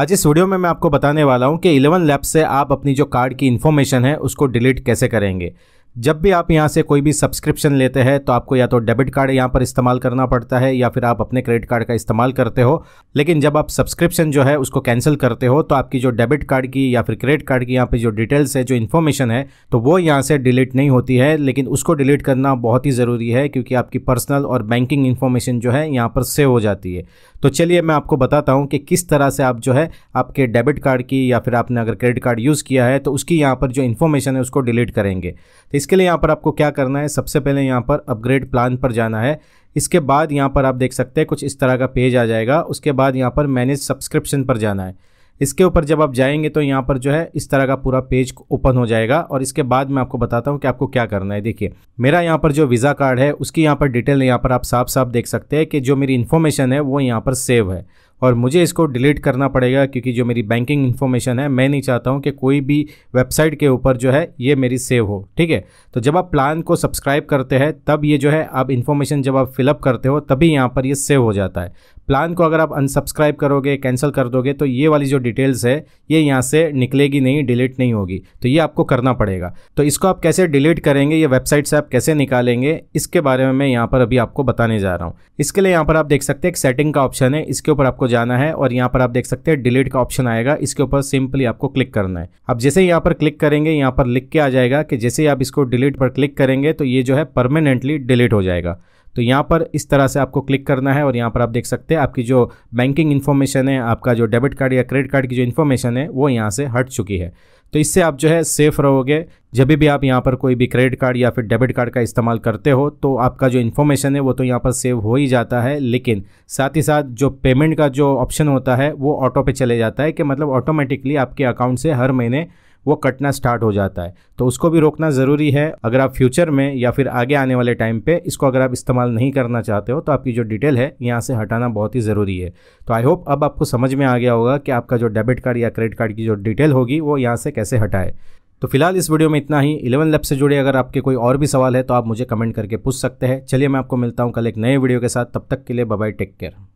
आज इस वीडियो में मैं आपको बताने वाला हूं कि 11 लैब से आप अपनी जो कार्ड की इन्फॉर्मेशन है उसको डिलीट कैसे करेंगे जब भी आप यहां से कोई भी सब्सक्रिप्शन लेते हैं तो आपको या तो डेबिट कार्ड यहां पर इस्तेमाल करना पड़ता है या फिर आप अपने क्रेडिट कार्ड का इस्तेमाल करते हो लेकिन जब आप सब्सक्रिप्शन जो है उसको कैंसिल करते हो तो आपकी जो डेबिट कार्ड की या फिर क्रेडिट कार्ड की यहां पर जो डिटेल्स है जो इन्फॉर्मेशन है तो वो यहाँ से डिलीट नहीं होती है लेकिन उसको डिलीट करना बहुत ही ज़रूरी है क्योंकि आपकी पर्सनल और बैंकिंग इन्फॉर्मेशन जो है यहाँ पर सेव हो जाती है तो चलिए मैं आपको बताता हूँ कि किस तरह से आप जो है आपके डेबिट कार्ड की या फिर आपने अगर क्रेडिट कार्ड यूज़ किया है तो उसकी यहाँ पर जो इन्फॉर्मेशन है उसको डिलीट करेंगे तो इसके लिए यहाँ पर आपको क्या करना है सबसे पहले यहाँ पर अपग्रेड प्लान पर जाना है इसके बाद यहाँ पर आप देख सकते हैं कुछ इस तरह का पेज आ जाएगा उसके बाद यहाँ पर मैनेज सब्सक्रिप्शन पर जाना है इसके ऊपर जब आप जाएंगे तो यहाँ पर जो है इस तरह का पूरा पेज ओपन हो जाएगा और इसके बाद मैं आपको बताता हूँ कि आपको क्या करना है देखिए मेरा यहाँ पर जो वीज़ा कार्ड है उसकी यहाँ पर डिटेल यहाँ पर आप साफ साफ देख सकते हैं कि जो मेरी इन्फॉर्मेशन है वो यहाँ पर सेव है और मुझे इसको डिलीट करना पड़ेगा क्योंकि जो मेरी बैंकिंग इन्फॉर्मेशन है मैं नहीं चाहता हूँ कि कोई भी वेबसाइट के ऊपर जो है ये मेरी सेव हो ठीक है तो जब आप प्लान को सब्सक्राइब करते हैं तब ये जो है आप इन्फॉर्मेशन जब आप फिलअप करते हो तभी यहाँ पर ये सेव हो जाता है प्लान को अगर आप अनसब्सक्राइब करोगे कैंसिल कर दोगे तो ये वाली जो डिटेल्स है ये यहाँ से निकलेगी नहीं डिलीट नहीं होगी तो ये आपको करना पड़ेगा तो इसको आप कैसे डिलीट करेंगे ये वेबसाइट से आप कैसे निकालेंगे इसके बारे में मैं यहाँ पर अभी आपको बताने जा रहा हूँ इसके लिए यहाँ पर आप देख सकते हैं एक सेटिंग का ऑप्शन है इसके ऊपर आपको जाना है और यहाँ पर आप देख सकते हैं डिलीट का ऑप्शन आएगा इसके ऊपर सिंपली आपको क्लिक करना है अब जैसे यहाँ पर क्लिक करेंगे यहाँ पर लिख के आ जाएगा कि जैसे आप इसको डिलीट पर क्लिक करेंगे तो ये जो है परमानेंटली डिलीट हो जाएगा तो यहाँ पर इस तरह से आपको क्लिक करना है और यहाँ पर आप देख सकते हैं आपकी जो बैंकिंग इन्फॉर्मेशन है आपका जो डेबिट कार्ड या क्रेडिट कार्ड की जो इन्फॉर्मेशन है वो यहाँ से हट चुकी है तो इससे आप जो है सेफ रहोगे जब भी आप यहाँ पर कोई भी क्रेडिट कार्ड या फिर डेबिट कार्ड का इस्तेमाल करते हो तो आपका जो इन्फॉर्मेशन है वो तो यहाँ पर सेव हो ही जाता है लेकिन साथ ही साथ जो पेमेंट का जो ऑप्शन होता है वो ऑटो पे चले जाता है कि मतलब ऑटोमेटिकली आपके अकाउंट से हर महीने वो कटना स्टार्ट हो जाता है तो उसको भी रोकना ज़रूरी है अगर आप फ्यूचर में या फिर आगे आने वाले टाइम पे इसको अगर आप इस्तेमाल नहीं करना चाहते हो तो आपकी जो डिटेल है यहाँ से हटाना बहुत ही ज़रूरी है तो आई होप अब आपको समझ में आ गया होगा कि आपका जो डेबिट कार्ड या क्रेडिट कार्ड की जो डिटेल होगी वो यहाँ से कैसे हटाए तो फिलहाल इस वीडियो में इतना ही इलेवन लैब से जुड़े अगर आपके कोई और भी सवाल है तो आप मुझे कमेंट करके पूछ सकते हैं चलिए मैं आपको मिलता हूँ कल एक नए वीडियो के साथ तब तक के लिए बाय टेक केयर